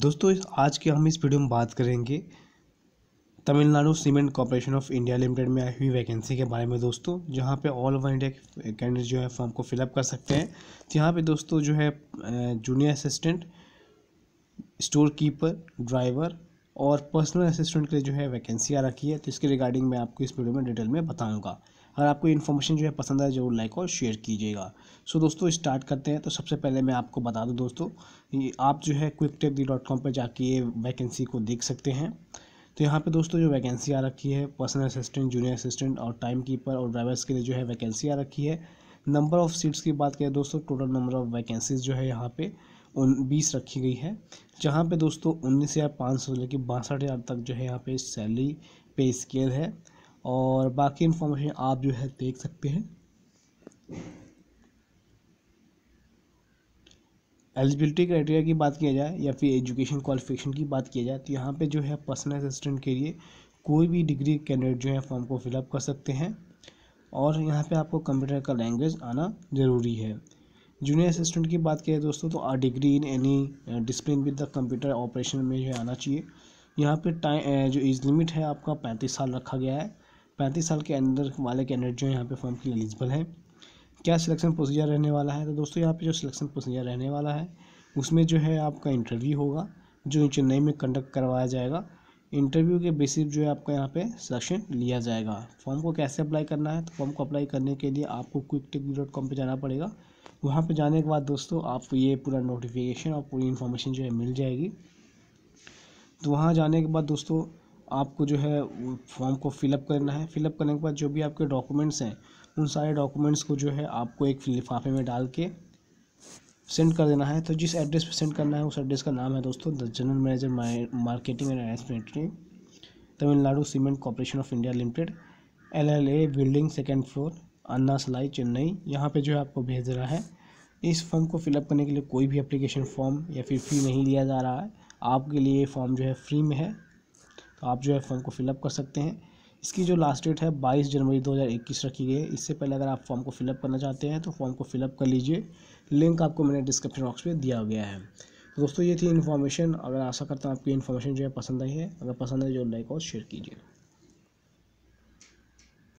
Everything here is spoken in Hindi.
दोस्तों आज के हम इस वीडियो में बात करेंगे Tamil Nadu cement corporation of India limited में आई हुई वैकेंसी के बारे में दोस्तों जहाँ पे ऑल ओवर इंडिया कैंडिडेट जो है फॉर्म को फिलअप कर सकते हैं तो यहाँ पे दोस्तों जो है junior assistant store keeper driver और पर्सनल असिस्टेंट के लिए जो है वैकेंसी आ रखी है तो इसके रिगार्डिंग मैं आपको इस वीडियो में डिटेल में बताऊँगा अगर आपको इन्फॉर्मेशन जो है पसंद आए जरूर लाइक और शेयर कीजिएगा सो दोस्तों स्टार्ट करते हैं तो सबसे पहले मैं आपको बता दूं दोस्तों आप जो है quick tech D dot com पर जाके ये वैकेंसी को देख सकते हैं तो यहाँ पे दोस्तों जो वैकेंसी आ रखी है पर्सनल असिस्टेंट जूनियर असिस्टेंट और टाइम कीपर और ड्राइवर्स के लिए जो है वैकेंसी आ रखी है नंबर ऑफ़ सीट्स की बात करें दोस्तों टोटल नंबर ऑफ़ वैकेंसीज जो है यहाँ पे उन बीस रखी गई है जहाँ पे दोस्तों उन्नीस हज़ार पाँच सौ लेकर बासठ हज़ार तक जो है यहाँ पे सैलरी पे स्केल है और बाकी इन्फॉर्मेशन आप जो है देख सकते हैं एलिजिबिलिटी क्राइटेरिया की बात किया जाए या फिर एजुकेशन क्वालिफिकेशन की बात किया जाए तो यहाँ पे जो है पर्सनल असिस्टेंट के लिए कोई भी डिग्री कैंडिडेट जो है फॉर्म को फिलअप कर सकते हैं और यहाँ पे आपको कंप्यूटर का लैंग्वेज आना ज़रूरी है जूनियर असिस्टेंट की बात जाए दोस्तों तो आ degree in any discipline with the computer operation में जो है आना चाहिए यहाँ पर टाइम uh, जो एज लिमिट है आपका पैंतीस साल रखा गया है पैंतीस साल के अंदर वाले कैंडिडेट जो यहाँ पे फॉर्म के लिए एलिजिबल हैं क्या सिलेक्शन प्रोसीजर रहने वाला है तो दोस्तों यहाँ पे जो सिलेक्शन प्रोसीजर रहने वाला है उसमें जो है आपका इंटरव्यू होगा जो चेन्नई में कंडक्ट करवाया जाएगा इंटरव्यू के बेसिस जो है आपका यहाँ पे सिलेक्शन लिया जाएगा फॉर्म को कैसे अप्लाई करना है तो फॉर्म को अप्लाई करने के लिए आपको क्विक टिक डॉट कॉम पर जाना पड़ेगा वहाँ पे जाने के बाद दोस्तों आपको ये पूरा नोटिफिकेशन और पूरी इन्फॉर्मेशन जो है मिल जाएगी तो वहाँ जाने के बाद दोस्तों आपको जो है फॉर्म को फिलअप करना है फिलअप करने के बाद जो भी आपके डॉक्यूमेंट्स हैं उन सारे डॉक्यूमेंट्स को जो है आपको एक लिफाफे में डाल के सेंड कर देना है तो जिस एड्रेस पे सेंड करना है उस एड्रेस का नाम है दोस्तों the general manager marketing and administrative Tamil Nadu cement corporation of India limited L L A building second floor Anna Salai Chennai यहाँ पे जो है आपको भेज रहा है इस फॉर्म को फिलअप करने के लिए कोई भी अप्लीकेशन फॉर्म या फिर फ़ी नहीं लिया जा रहा है आपके लिए फॉर्म जो है फ्री में है तो आप जो है फॉर्म को फिलअप कर सकते हैं इसकी जो लास्ट डेट है 22 जनवरी 2021 रखी गई है इससे पहले अगर आप फॉर्म को फिलअप करना चाहते हैं तो फॉर्म को फिलअप कर लीजिए लिंक आपको मैंने डिस्क्रिप्शन बॉक्स में दिया गया है तो दोस्तों ये थी इन्फॉर्मेशन अगर आशा करता हूँ आपकी इन्फॉर्मेशन जो है पसंद आई है अगर पसंद आई जो लाइक और शेयर कीजिए